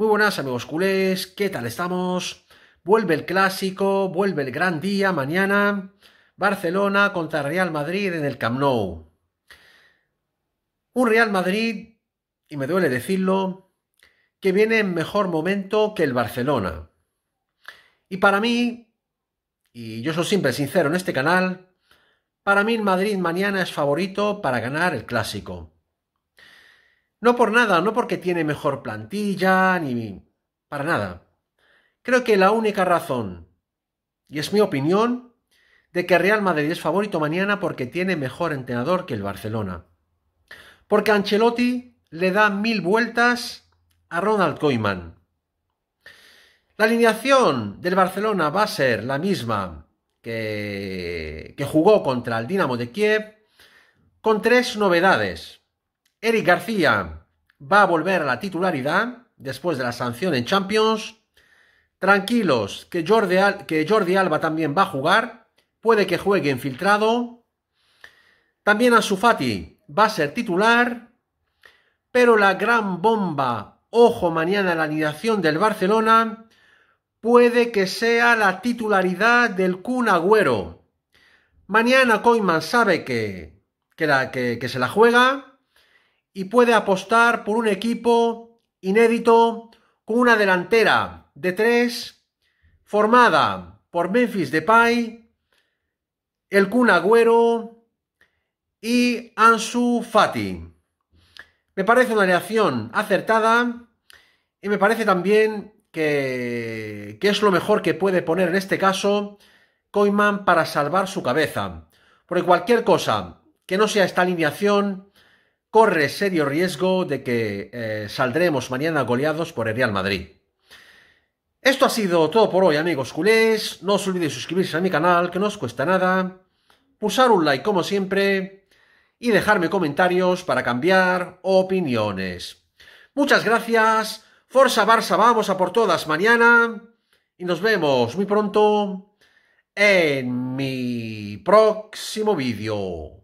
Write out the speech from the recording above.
Muy buenas amigos culés, ¿qué tal estamos? Vuelve el clásico, vuelve el gran día mañana. Barcelona contra Real Madrid en el Camp Nou. Un Real Madrid, y me duele decirlo, que viene en mejor momento que el Barcelona. Y para mí, y yo soy siempre sincero en este canal, para mí el Madrid mañana es favorito para ganar el clásico. No por nada, no porque tiene mejor plantilla, ni... para nada. Creo que la única razón, y es mi opinión, de que Real Madrid es favorito mañana porque tiene mejor entrenador que el Barcelona. Porque Ancelotti le da mil vueltas a Ronald Koeman. La alineación del Barcelona va a ser la misma que, que jugó contra el Dinamo de Kiev, con tres novedades. Eric García va a volver a la titularidad después de la sanción en Champions. Tranquilos, que Jordi, Alba también va a jugar. Puede que juegue infiltrado. También Asufati va a ser titular. Pero la gran bomba, ojo mañana la anidación del Barcelona, puede que sea la titularidad del Kun Agüero. Mañana Coiman sabe que se la juega y puede apostar por un equipo inédito con una delantera de tres formada por Memphis Depay, el Kun Agüero y Ansu Fati. Me parece una alineación acertada y me parece también que, es lo mejor que puede poner en este caso Koiman para salvar su cabeza. Porque cualquier cosa que no sea esta alineación corre serio riesgo de que eh, saldremos mañana goleados por el Real Madrid. Esto ha sido todo por hoy, amigos culés. No os olvidéis suscribirse a mi canal, que no os cuesta nada. Pulsar un like, como siempre. Y dejarme comentarios para cambiar opiniones. Muchas gracias. Forza Barça, vamos a por todas mañana. Y nos vemos muy pronto en mi próximo vídeo.